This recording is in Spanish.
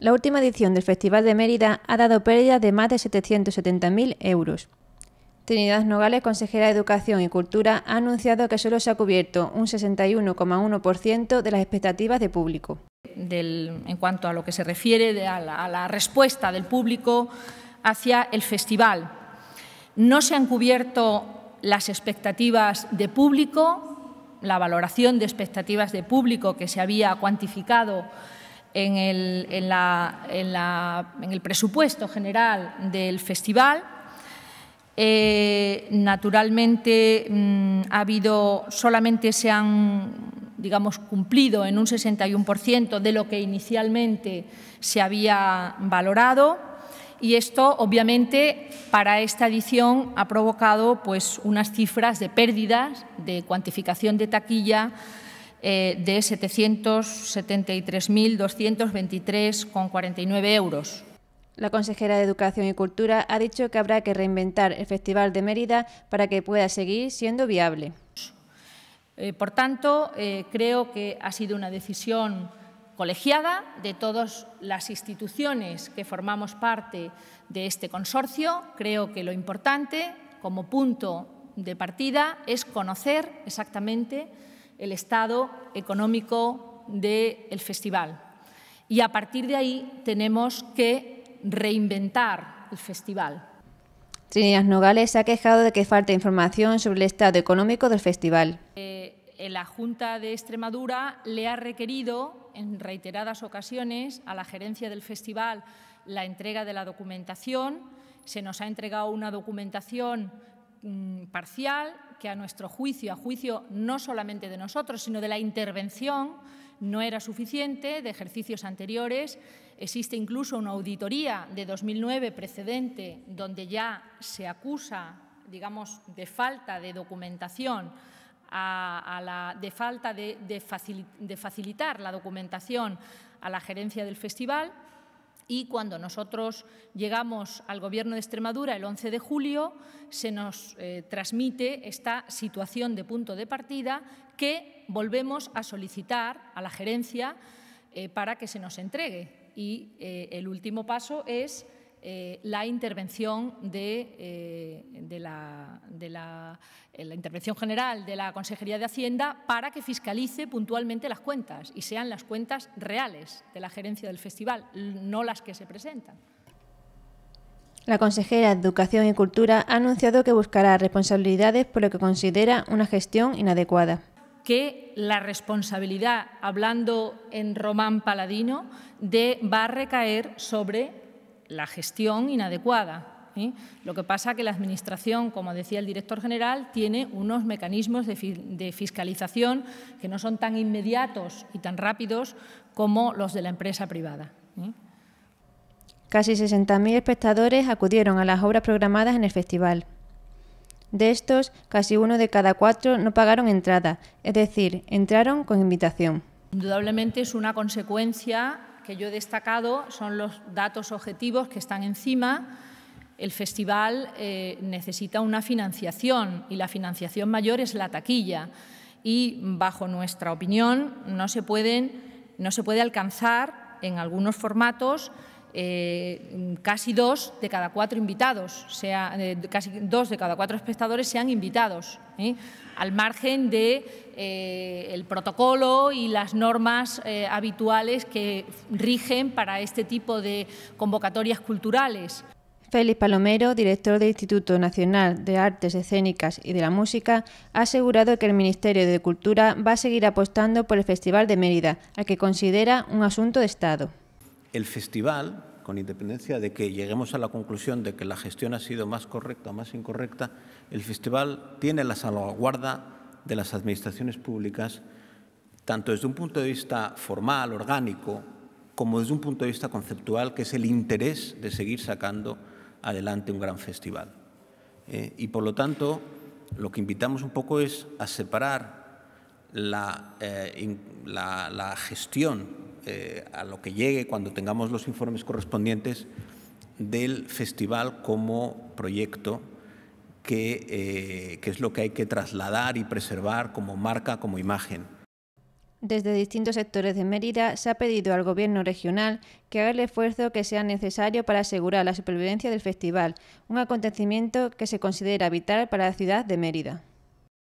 La última edición del Festival de Mérida ha dado pérdida de más de 770.000 euros. Trinidad Nogales, consejera de Educación y Cultura, ha anunciado que solo se ha cubierto un 61,1% de las expectativas de público. en cuanto a lo que se refiere a, la, a la respuesta del público hacia el festival, no se han cubierto las expectativas de público, la valoración de expectativas de público que se había cuantificado en el, en la, en el presupuesto general del festival. Eh, naturalmente, mm, ha habido, solamente se han digamos, cumplido en un 61% de lo que inicialmente se había valorado y esto, obviamente, para esta edición ha provocado pues, unas cifras de pérdidas, de cuantificación de taquilla, eh, de 773.223,49 euros. La consejera de Educación y Cultura ha dicho que habrá que reinventar el Festival de Mérida para que pueda seguir siendo viable. Eh, por tanto, eh, creo que ha sido una decisión colegiada de todas las instituciones que formamos parte de este consorcio. Creo que lo importante, como punto de partida, es conocer exactamente el estado económico del festival. Y a partir de ahí tenemos que reinventar el festival. Trinidad Nogales se ha quejado de que falta información sobre el estado económico del festival. Eh, eh, la Junta de Extremadura le ha requerido en reiteradas ocasiones a la gerencia del festival la entrega de la documentación. Se nos ha entregado una documentación Mm, parcial que a nuestro juicio, a juicio no solamente de nosotros, sino de la intervención, no era suficiente, de ejercicios anteriores. Existe incluso una auditoría de 2009 precedente donde ya se acusa, digamos, de falta de documentación, de falta de facilitar la documentación a la gerencia del festival. Y cuando nosotros llegamos al Gobierno de Extremadura el 11 de julio, se nos eh, transmite esta situación de punto de partida que volvemos a solicitar a la gerencia eh, para que se nos entregue. Y eh, el último paso es eh, la intervención de, eh, la, de eh, la, intervención general de la Consejería de Hacienda para que fiscalice puntualmente las cuentas y sean las cuentas reales de la gerencia del festival, no las que se presentan. La consejera de Educación y Cultura ha anunciado que buscará responsabilidades por lo que considera una gestión inadecuada que la responsabilidad, hablando en román paladino, de, va a recaer sobre la gestión inadecuada. ¿eh? Lo que pasa es que la Administración, como decía el director general, tiene unos mecanismos de, fiscalización que no son tan inmediatos y tan rápidos como los de la empresa privada. ¿eh? Casi 60.000 espectadores acudieron a las obras programadas en el festival. De estos, casi uno de cada cuatro no pagaron entrada, es decir, entraron con invitación. Indudablemente es una consecuencia que yo he destacado son los datos objetivos que están encima. El festival eh, necesita una financiación y la financiación mayor es la taquilla. Y, bajo nuestra opinión, no se puede alcanzar en algunos formatos eh, casi dos de cada cuatro invitados, sea, eh, casi dos de cada cuatro espectadores sean invitados, ¿eh? al margen de protocolo y las normas habituales que rigen para este tipo de convocatorias culturales. Félix Palomero, director del Instituto Nacional de Artes Escénicas y de la Música, ha asegurado que el Ministerio de Cultura va a seguir apostando por el Festival de Mérida, al que considera un asunto de Estado el festival, con independencia de que lleguemos a la conclusión de que la gestión ha sido más correcta o más incorrecta, el festival tiene la salvaguarda de las administraciones públicas, tanto desde un punto de vista formal, orgánico, como desde un punto de vista conceptual, que es el interés de seguir sacando adelante un gran festival. Eh, y por lo tanto, lo que invitamos un poco es a separar la eh, gestión eh, a lo que llegue cuando tengamos los informes correspondientes del festival como proyecto, que, eh, que es lo que hay que trasladar y preservar como marca, como imagen. Desde distintos sectores de Mérida se ha pedido al Gobierno regional que haga el esfuerzo que sea necesario para asegurar la supervivencia del festival, un acontecimiento que se considera vital para la ciudad de Mérida.